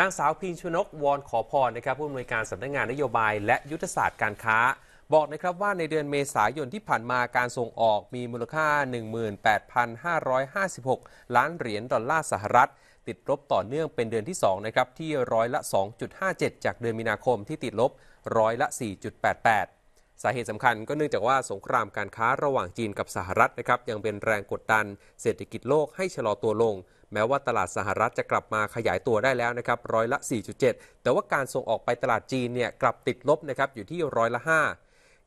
นางสาวพิงชนกวอนขอพรนะครับผู้อำนวยการสำนักงงาน นโยบายและยุทธศาสตร์การค้า บอกนะครับว่าในเดือนเมษายนที่ผ่านมาการส่งออกมีมูลค่า 18,556 ล้านเหรียญดอลลาร์สหรัฐ ติดลบต่อเนื่องเป็นเดือนที่ 2 นะครับที่ร้อยละ 2.57 จากเดือนมีนาคมที่ติดลบร้อยละ 4.88สาเหตุสำคัญก็เนื่องจากว่าสงครามการค้าระหว่างจีนกับสหรัฐนะครับยังเป็นแรงกดดัน เศรษฐกิจโลกให้ชะลอตัวลง แม้ว่าตลาดสหรัฐจะกลับมาขยายตัวได้แล้วนะครับร้อยละ 4.7 แต่ว่าการส่งออกไปตลาดจีนเนี่ยกลับติดลบนะครับอยู่ที่ร้อยละ 5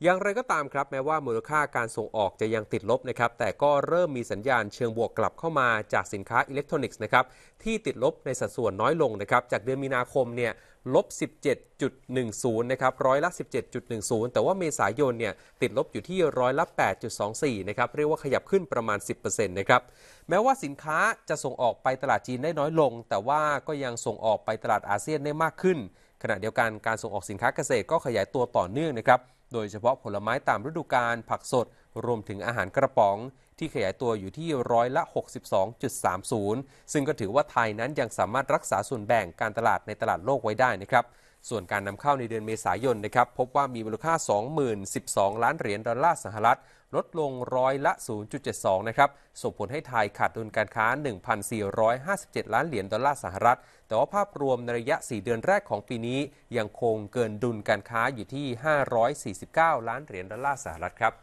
อย่างไรก็ตามครับ แม้ว่ามูลค่าการส่งออกจะยังติดลบนะครับ แต่ก็เริ่มมีสัญญาณเชิงบวกกลับเข้ามาจากสินค้าอิเล็กทรอนิกส์นะครับ ที่ติดลบในสัดส่วนน้อยลงนะครับ จากเดือนมีนาคมเนี่ยลบ 17.10 นะครับ ร้อยละ 17.10 แต่ว่าเมษายนเนี่ยติดลบอยู่ที่ร้อยละ 8.24 นะครับ เรียกว่าขยับขึ้นประมาณ 10%นะครับ แม้ว่าสินค้าจะส่งออกไปตลาดจีนได้น้อยลง แต่ว่าก็ยังส่งออกไปตลาดอาเซียนได้มากขึ้นขณะเดียวกันการส่งออกสินค้าเกษตรก็ขยายตัวต่อเนื่องนะครับ โดยเฉพาะผลไม้ตามฤดูกาลผักสด รวมถึงอาหารกระป๋องที่ขยายตัวอยู่ที่ร้อยละ 62.30 ซึ่งก็ถือว่าไทยนั้นยังสามารถรักษาส่วนแบ่งการตลาดในตลาดโลกไว้ได้นะครับ ส่วนการนำเข้าในเดือนเมษายนนะครับพบว่ามีมูลค่า20,012 ล้านเหรียญดอลลาร์สหรัฐ ลดลงร้อยละ 0.72 นะครับ ส่งผลให้ไทยขาดดุลการค้า 1,457 ล้านเหรียญดอลลาร์สหรัฐ แต่ว่าภาพรวมในระยะ 4 เดือนแรกของปีนี้ยังคงเกินดุลการค้าอยู่ที่ 549 ล้านเหรียญดอลลาร์สหรัฐครับ